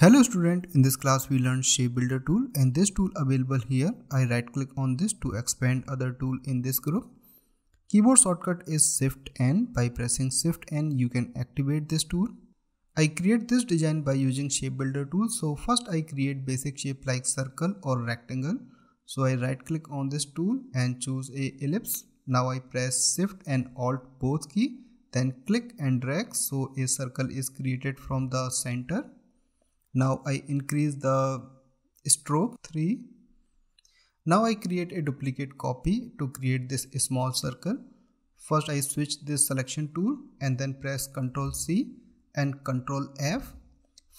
Hello student, in this class we learned shape builder tool and this tool available here. I right click on this to expand other tool in this group. Keyboard shortcut is shift N. By pressing shift N you can activate this tool. I create this design by using shape builder tool. So first I create basic shape like circle or rectangle. So I right click on this tool and choose a ellipse. Now I press shift and alt both key then click and drag so a circle is created from the center now I increase the stroke 3 now I create a duplicate copy to create this small circle first I switch this selection tool and then press ctrl C and ctrl F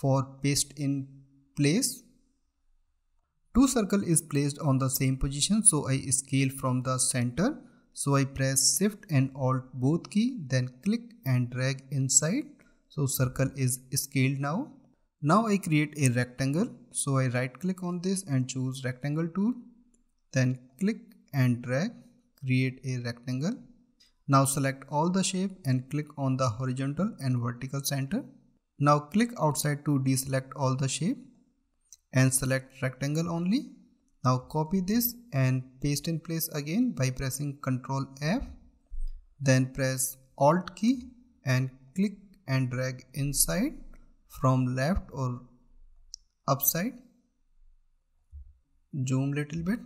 for paste in place two circle is placed on the same position so I scale from the center so I press shift and alt both key then click and drag inside so circle is scaled now now I create a rectangle. So I right click on this and choose rectangle tool. Then click and drag, create a rectangle. Now select all the shape and click on the horizontal and vertical center. Now click outside to deselect all the shape and select rectangle only. Now copy this and paste in place again by pressing Ctrl F. Then press Alt key and click and drag inside from left or upside zoom little bit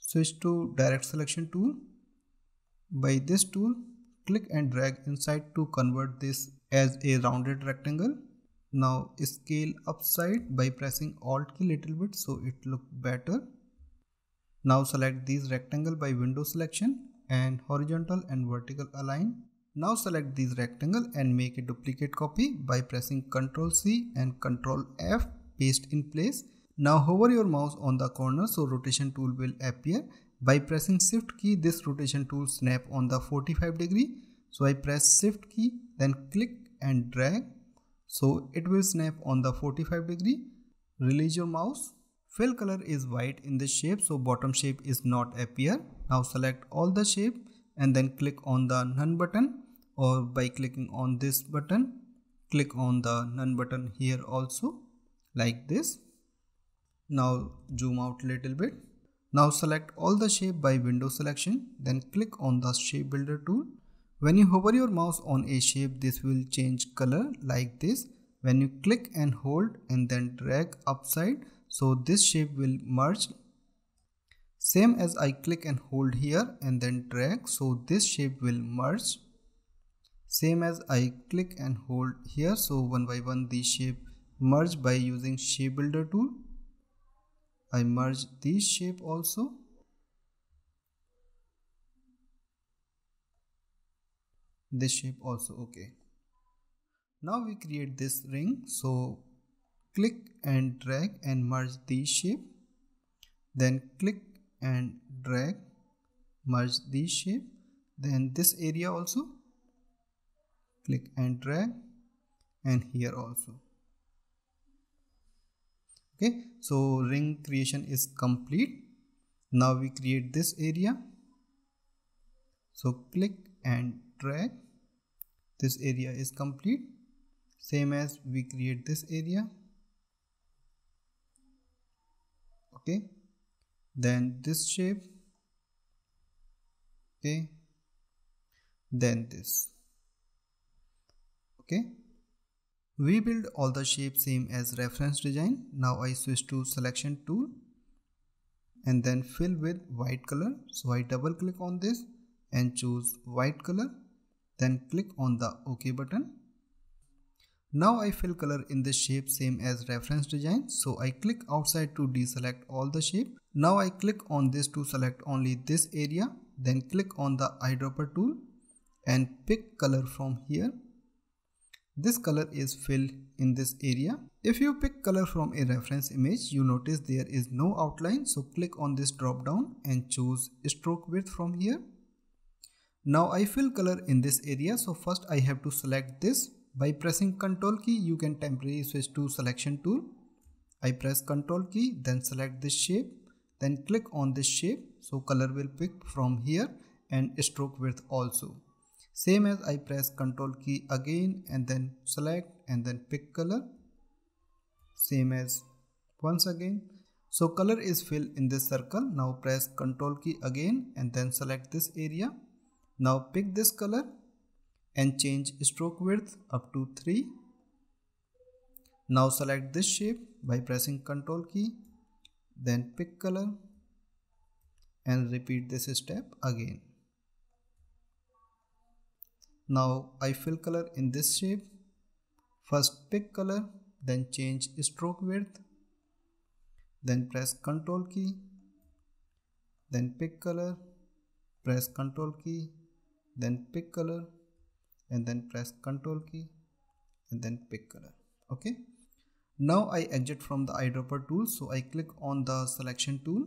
switch to direct selection tool by this tool click and drag inside to convert this as a rounded rectangle now scale upside by pressing alt key little bit so it look better now select these rectangle by window selection and horizontal and vertical align now select this rectangle and make a duplicate copy by pressing Ctrl C and Ctrl F paste in place. Now hover your mouse on the corner so rotation tool will appear. By pressing shift key this rotation tool snap on the 45 degree. So I press shift key then click and drag. So it will snap on the 45 degree. Release your mouse. Fill color is white in this shape so bottom shape is not appear. Now select all the shape and then click on the none button or by clicking on this button click on the none button here also like this now zoom out little bit now select all the shape by window selection then click on the shape builder tool when you hover your mouse on a shape this will change color like this when you click and hold and then drag upside so this shape will merge same as I click and hold here and then drag so this shape will merge same as I click and hold here so one by one the shape merge by using shape builder tool I merge this shape also this shape also okay now we create this ring so click and drag and merge this shape then click and drag merge this shape then this area also click and drag and here also okay so ring creation is complete now we create this area so click and drag this area is complete same as we create this area okay then this shape okay then this okay we build all the shape same as reference design now i switch to selection tool and then fill with white color so i double click on this and choose white color then click on the ok button now I fill color in this shape same as reference design. So I click outside to deselect all the shape. Now I click on this to select only this area. Then click on the eyedropper tool and pick color from here. This color is filled in this area. If you pick color from a reference image, you notice there is no outline. So click on this drop down and choose stroke width from here. Now I fill color in this area. So first I have to select this. By pressing Ctrl key, you can temporarily switch to selection tool. I press Ctrl key, then select this shape, then click on this shape. So color will pick from here and stroke width also. Same as I press Ctrl key again and then select and then pick color. Same as once again. So color is filled in this circle. Now press Ctrl key again and then select this area. Now pick this color and change stroke width up to 3. Now select this shape by pressing Ctrl key, then pick color and repeat this step again. Now I fill color in this shape. First pick color, then change stroke width, then press Ctrl key, then pick color, press Ctrl key, then pick color, and then press Ctrl key, and then pick color. Okay. Now I exit from the eyedropper tool, so I click on the selection tool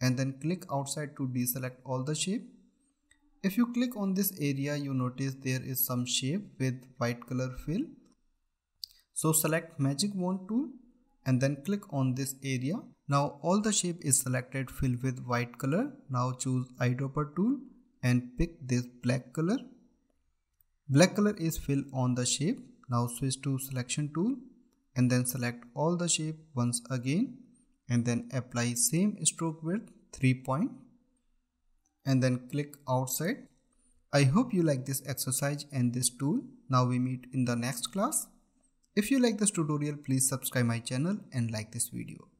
and then click outside to deselect all the shape if you click on this area, you notice there is some shape with white color fill. So select magic wand tool and then click on this area. Now all the shape is selected fill with white color. Now choose eyedropper tool and pick this black color. Black color is fill on the shape. Now switch to selection tool and then select all the shape once again and then apply same stroke width three point and then click outside. I hope you like this exercise and this tool. Now we meet in the next class. If you like this tutorial, please subscribe my channel and like this video.